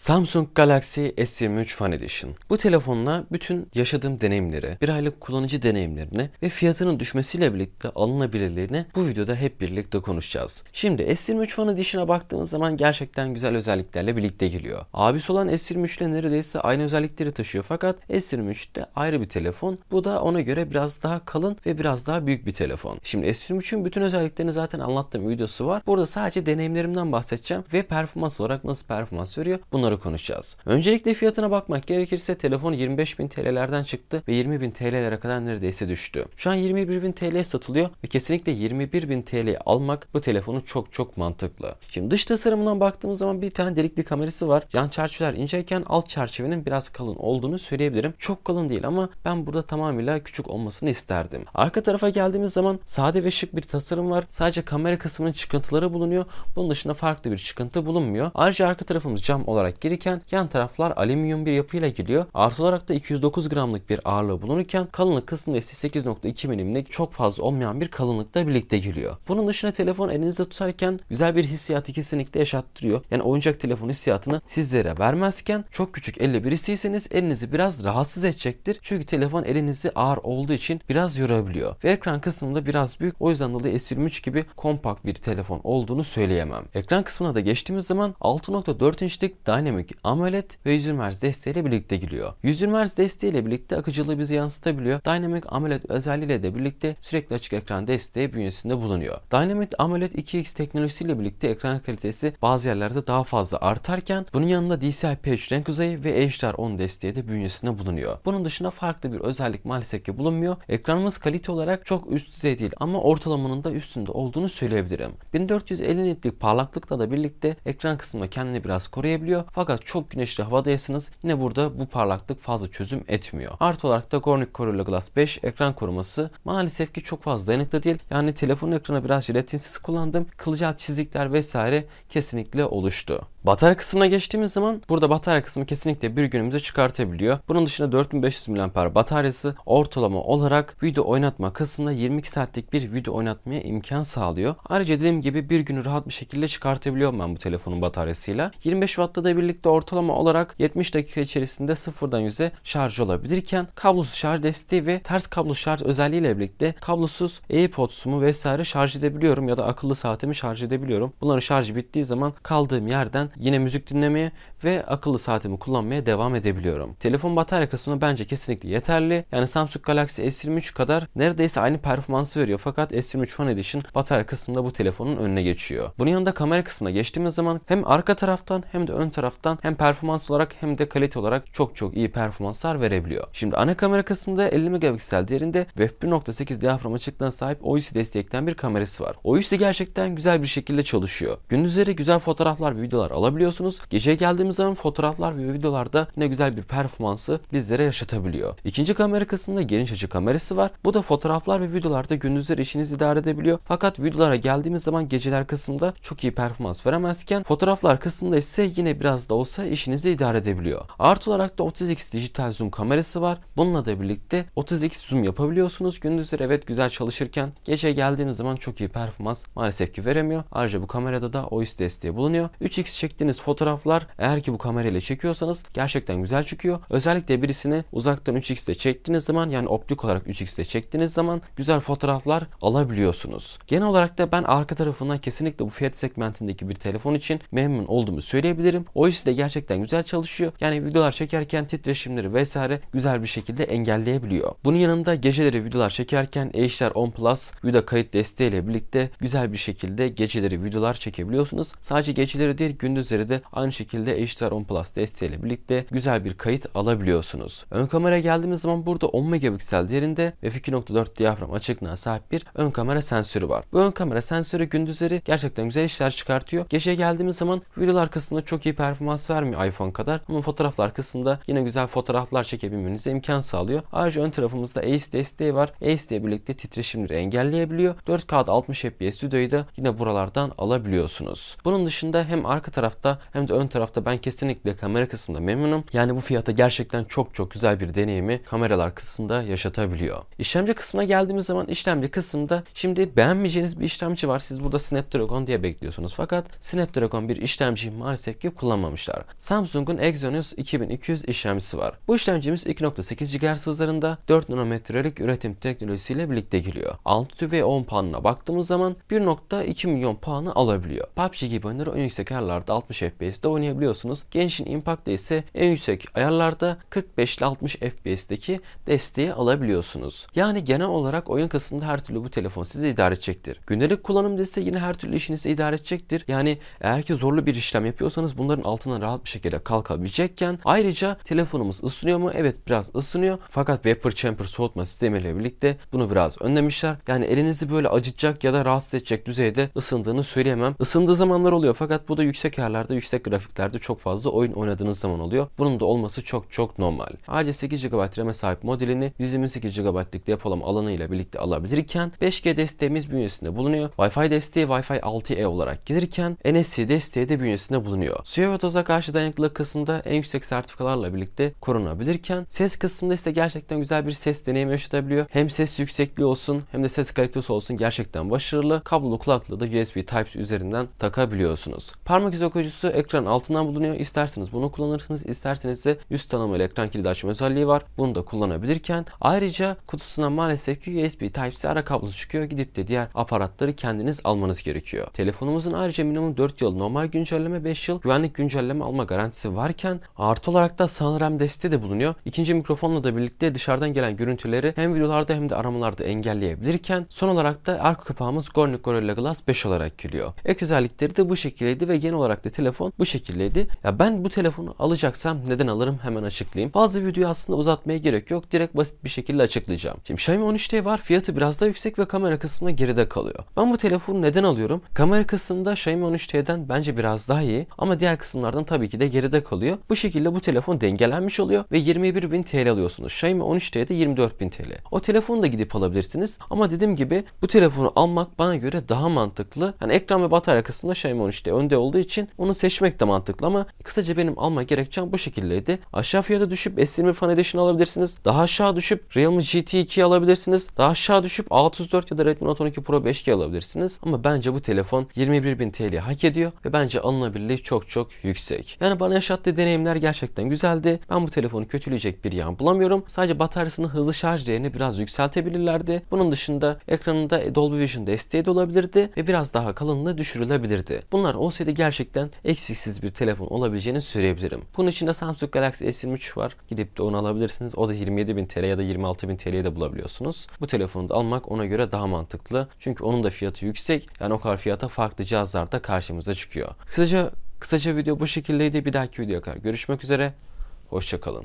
Samsung Galaxy S23 Fan Edition. Bu telefonla bütün yaşadığım deneyimleri, bir aylık kullanıcı deneyimlerini ve fiyatının düşmesiyle birlikte alınabilirliğini bu videoda hep birlikte konuşacağız. Şimdi S23 Fan Edition'a baktığımız zaman gerçekten güzel özelliklerle birlikte geliyor. Abisi olan S23 ile neredeyse aynı özellikleri taşıyor fakat S23 de ayrı bir telefon. Bu da ona göre biraz daha kalın ve biraz daha büyük bir telefon. Şimdi S23'ün bütün özelliklerini zaten anlattığım videosu var. Burada sadece deneyimlerimden bahsedeceğim ve performans olarak nasıl performans veriyor bunları Bunları konuşacağız. Öncelikle fiyatına bakmak gerekirse telefon 25.000 TL'lerden çıktı ve 20.000 TL'lere kadar neredeyse düştü. Şu an 21.000 TL satılıyor ve kesinlikle 21.000 TL almak bu telefonu çok çok mantıklı. Şimdi dış tasarımından baktığımız zaman bir tane delikli kamerası var. Yan çerçeveler inceyken alt çerçevenin biraz kalın olduğunu söyleyebilirim. Çok kalın değil ama ben burada tamamıyla küçük olmasını isterdim. Arka tarafa geldiğimiz zaman sade ve şık bir tasarım var. Sadece kamera kısmının çıkıntıları bulunuyor. Bunun dışında farklı bir çıkıntı bulunmuyor. Ayrıca arka tarafımız cam olarak olarak yan taraflar alüminyum bir yapıyla giriyor. Artı olarak da 209 gramlık bir ağırlığı bulunurken kalınlık kısmı ise 8.2 milimlik çok fazla olmayan bir kalınlıkla birlikte geliyor. Bunun dışında telefon elinizde tutarken güzel bir hissiyatı kesinlikle yaşattırıyor. Yani oyuncak telefon hissiyatını sizlere vermezken çok küçük elle birisiyseniz elinizi biraz rahatsız edecektir. Çünkü telefon elinizi ağır olduğu için biraz yorabiliyor. Ve ekran kısmında biraz büyük. O yüzden dolayı S23 gibi kompakt bir telefon olduğunu söyleyemem. Ekran kısmına da geçtiğimiz zaman 6.4 inçlik Dynamic hemodinamik amulet ve 120 Hz desteğiyle birlikte giriyor. 120 Hz desteğiyle birlikte akıcılığı bizi yansıtabiliyor. Dynamic AMOLED özelliğiyle de birlikte sürekli açık ekran desteği bünyesinde bulunuyor. Dynamic AMOLED 2X teknolojisiyle birlikte ekran kalitesi bazı yerlerde daha fazla artarken bunun yanında DCI-P3 renk uzayı ve HDR10 desteği de bünyesinde bulunuyor. Bunun dışında farklı bir özellik maalesef ki bulunmuyor. Ekranımız kalite olarak çok üst düzey değil ama ortalamanın da üstünde olduğunu söyleyebilirim. 1450 nitlik parlaklıkla da birlikte ekran kısmında kendini biraz koruyabiliyor. Fakat çok güneşli havadaysanız yine burada bu parlaklık fazla çözüm etmiyor. Artı olarak da Gornik Gorilla Glass 5 ekran koruması maalesef ki çok fazla dayanıklı değil. Yani telefonun ekranı biraz jelatinsiz kullandım. Kılcal çizikler vesaire kesinlikle oluştu. Batarya kısmına geçtiğimiz zaman burada batarya kısmı kesinlikle bir günümüze çıkartabiliyor. Bunun dışında 4500 mAh bataryası ortalama olarak video oynatma kısmında 22 saatlik bir video oynatmaya imkan sağlıyor. Ayrıca dediğim gibi bir günü rahat bir şekilde çıkartabiliyorum ben bu telefonun bataryasıyla. 25 Watt'la da birlikte ortalama olarak 70 dakika içerisinde sıfırdan 100'e şarj olabilirken kablosuz şarj desteği ve ters kablo şarj özelliğiyle birlikte kablosuz AirPods'umu vesaire şarj edebiliyorum ya da akıllı saatimi şarj edebiliyorum. Bunların şarjı bittiği zaman kaldığım yerden yine müzik dinlemeye ve akıllı saatimi kullanmaya devam edebiliyorum. Telefon batarya kısmı bence kesinlikle yeterli. Yani Samsung Galaxy S23 kadar neredeyse aynı performansı veriyor fakat S23 Fan Edition batarya kısmında bu telefonun önüne geçiyor. Bunun yanında kamera kısmına geçtiğimiz zaman hem arka taraftan hem de ön taraftan hem performans olarak hem de kalite olarak çok çok iyi performanslar verebiliyor. Şimdi ana kamera kısmında 50 megapiksel değerinde ve f1.8 diyafram açıklığına sahip OIS destekleyen bir kamerası var. OIS'i gerçekten güzel bir şekilde çalışıyor. Gündüzleri güzel fotoğraflar videolar alabiliyorsunuz. Geceye geldiğimiz zaman fotoğraflar ve videolarda ne güzel bir performansı bizlere yaşatabiliyor. İkinci kamera kısmında geniş açı kamerası var. Bu da fotoğraflar ve videolarda gündüzler işinizi idare edebiliyor. Fakat videolara geldiğimiz zaman geceler kısmında çok iyi performans veremezken fotoğraflar kısmında ise yine biraz da olsa işinizi idare edebiliyor. Artı olarak da 30x dijital zoom kamerası var. Bununla da birlikte 30x zoom yapabiliyorsunuz. Gündüzleri evet güzel çalışırken gece geldiğiniz zaman çok iyi performans maalesef ki veremiyor. Ayrıca bu kamerada da OIS desteği bulunuyor. 3x çekim çektiğiniz fotoğraflar eğer ki bu kamerayla çekiyorsanız gerçekten güzel çıkıyor. Özellikle birisini uzaktan 3x'te çektiğiniz zaman yani optik olarak 3x'te çektiğiniz zaman güzel fotoğraflar alabiliyorsunuz. Genel olarak da ben arka tarafından kesinlikle bu fiyat segmentindeki bir telefon için memnun olduğumu söyleyebilirim. oysa yüzden de gerçekten güzel çalışıyor. Yani videolar çekerken titreşimleri vesaire güzel bir şekilde engelleyebiliyor. Bunun yanında geceleri videolar çekerken HDR 10 Plus video kayıt desteğiyle birlikte güzel bir şekilde geceleri videolar çekebiliyorsunuz. Sadece geceleri değil gündüz üzeri de aynı şekilde HDR 10 Plus desteğiyle birlikte güzel bir kayıt alabiliyorsunuz. Ön kameraya geldiğimiz zaman burada 10 megapiksel değerinde ve 2.4 diyafram açıklığına sahip bir ön kamera sensörü var. Bu ön kamera sensörü gündüzleri gerçekten güzel işler çıkartıyor. Gece geldiğimiz zaman videolar arkasında çok iyi performans vermiyor iPhone kadar ama fotoğraflar kısmında yine güzel fotoğraflar çekebilmenize imkan sağlıyor. Ayrıca ön tarafımızda ACE desteği var. ACE ile birlikte titreşimleri engelleyebiliyor. 4 k 60 FPS videoyu da yine buralardan alabiliyorsunuz. Bunun dışında hem arka taraf tarafta hem de ön tarafta ben kesinlikle kamera kısmında memnunum. Yani bu fiyata gerçekten çok çok güzel bir deneyimi kameralar kısmında yaşatabiliyor. İşlemci kısmına geldiğimiz zaman işlemci kısmında şimdi beğenmeyeceğiniz bir işlemci var. Siz burada Snapdragon diye bekliyorsunuz. Fakat Snapdragon bir işlemci maalesef ki kullanmamışlar. Samsung'un Exynos 2200 işlemcisi var. Bu işlemcimiz 2.8 GHz hızlarında 4 nanometrelik üretim teknolojisiyle birlikte geliyor. 6 ve 10 puanına baktığımız zaman 1.2 milyon puanı alabiliyor. PUBG gibi oyunları en yüksek ayarlarda 60 FPS'de oynayabiliyorsunuz. Genshin Impact'te ise en yüksek ayarlarda 45 ile 60 FPS'deki desteği alabiliyorsunuz. Yani genel olarak oyun kısmında her türlü bu telefon sizi idare edecektir. Gündelik kullanım desteği yine her türlü işinizi idare edecektir. Yani eğer ki zorlu bir işlem yapıyorsanız bunların altından rahat bir şekilde kalkabilecekken ayrıca telefonumuz ısınıyor mu? Evet biraz ısınıyor. Fakat vapor chamber soğutma sistemiyle birlikte bunu biraz önlemişler. Yani elinizi böyle acıtacak ya da rahatsız edecek düzeyde ısındığını söyleyemem. Isındığı zamanlar oluyor fakat bu da yüksek ayarlar bilgisayarlarda yüksek grafiklerde çok fazla oyun oynadığınız zaman oluyor. Bunun da olması çok çok normal. Ayrıca 8 GB RAM'e sahip modelini 128 GBlik depolama alanı ile birlikte alabilirken 5G desteğimiz bünyesinde bulunuyor. Wi-Fi desteği Wi-Fi 6E olarak gelirken NFC desteği de bünyesinde bulunuyor. Suya ve toza karşı dayanıklı kısmında en yüksek sertifikalarla birlikte korunabilirken ses kısmında ise gerçekten güzel bir ses deneyimi yaşatabiliyor. Hem ses yüksekliği olsun hem de ses kalitesi olsun gerçekten başarılı. Kablolu kulaklığı da USB Type-C üzerinden takabiliyorsunuz. Parmak izi okuyucu okuyucusu ekran altından bulunuyor. İsterseniz bunu kullanırsınız. İsterseniz de üst tanımlı ekran kilidi açma özelliği var. Bunu da kullanabilirken ayrıca kutusuna maalesef ki USB Type-C ara kablosu çıkıyor. Gidip de diğer aparatları kendiniz almanız gerekiyor. Telefonumuzun ayrıca minimum 4 yıl normal güncelleme 5 yıl güvenlik güncelleme alma garantisi varken artı olarak da SanRam desteği de bulunuyor. İkinci mikrofonla da birlikte dışarıdan gelen görüntüleri hem videolarda hem de aramalarda engelleyebilirken son olarak da arka kapağımız Gornik Gorilla Glass 5 olarak geliyor. Ek özellikleri de bu şekildeydi ve genel olarak olarak telefon bu şekildeydi. Ya ben bu telefonu alacaksam neden alırım hemen açıklayayım. Bazı videoyu aslında uzatmaya gerek yok. Direkt basit bir şekilde açıklayacağım. Şimdi Xiaomi 13T var. Fiyatı biraz daha yüksek ve kamera kısmına geride kalıyor. Ben bu telefonu neden alıyorum? Kamera kısmında Xiaomi 13T'den bence biraz daha iyi ama diğer kısımlardan tabii ki de geride kalıyor. Bu şekilde bu telefon dengelenmiş oluyor ve 21.000 TL alıyorsunuz. Xiaomi 13T'de 24.000 TL. O telefonu da gidip alabilirsiniz ama dediğim gibi bu telefonu almak bana göre daha mantıklı. Yani ekran ve batarya kısmında Xiaomi 13T önde olduğu için onu seçmek de mantıklı ama kısaca benim alma gerekçem bu şekildeydi. Aşağı fiyata düşüp S20 Fan Edition alabilirsiniz. Daha aşağı düşüp Realme GT 2 alabilirsiniz. Daha aşağı düşüp 604 ya da Redmi Note 12 Pro 5G alabilirsiniz. Ama bence bu telefon 21.000 TL hak ediyor ve bence alınabilirliği çok çok yüksek. Yani bana yaşattığı deneyimler gerçekten güzeldi. Ben bu telefonu kötüleyecek bir yan bulamıyorum. Sadece bataryasının hızlı şarj değerini biraz yükseltebilirlerdi. Bunun dışında ekranında Dolby Vision desteği de olabilirdi ve biraz daha kalınlığı düşürülebilirdi. Bunlar olsaydı gerçekten gerçekten eksiksiz bir telefon olabileceğini söyleyebilirim. Bunun içinde Samsung Galaxy S23 var. Gidip de onu alabilirsiniz. O da 27.000 TL ya da 26.000 TL'ye de bulabiliyorsunuz. Bu telefonu da almak ona göre daha mantıklı. Çünkü onun da fiyatı yüksek. Yani o kadar fiyata farklı cihazlar da karşımıza çıkıyor. Kısaca kısaca video bu şekildeydi. Bir dahaki videoya kadar görüşmek üzere. Hoşçakalın.